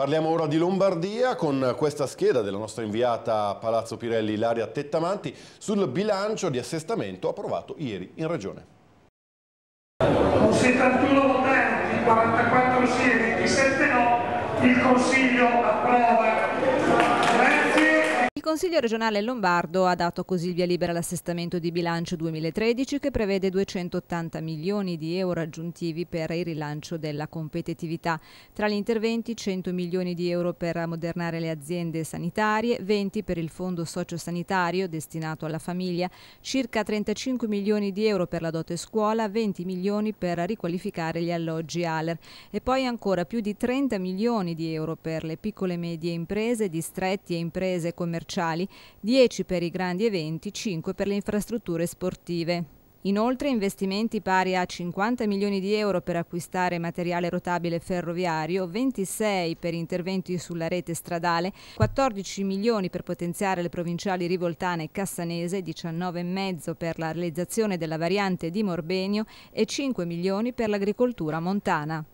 Parliamo ora di Lombardia con questa scheda della nostra inviata a Palazzo Pirelli Ilaria Tettamanti sul bilancio di assestamento approvato ieri in Regione. Con 71 votanti, 44 sì e 27 no, il Consiglio approva. Il Consiglio regionale lombardo ha dato così il via libera all'assestamento di bilancio 2013 che prevede 280 milioni di euro aggiuntivi per il rilancio della competitività. Tra gli interventi 100 milioni di euro per ammodernare le aziende sanitarie, 20 per il fondo sociosanitario destinato alla famiglia, circa 35 milioni di euro per la dote scuola, 20 milioni per riqualificare gli alloggi ALER e poi ancora più di 30 milioni di euro per le piccole e medie imprese, distretti e imprese commerciali commerciali, 10 per i grandi eventi, 5 per le infrastrutture sportive. Inoltre investimenti pari a 50 milioni di euro per acquistare materiale rotabile ferroviario, 26 per interventi sulla rete stradale, 14 milioni per potenziare le provinciali rivoltane e cassanese, 19,5 per la realizzazione della variante di Morbenio e 5 milioni per l'agricoltura montana.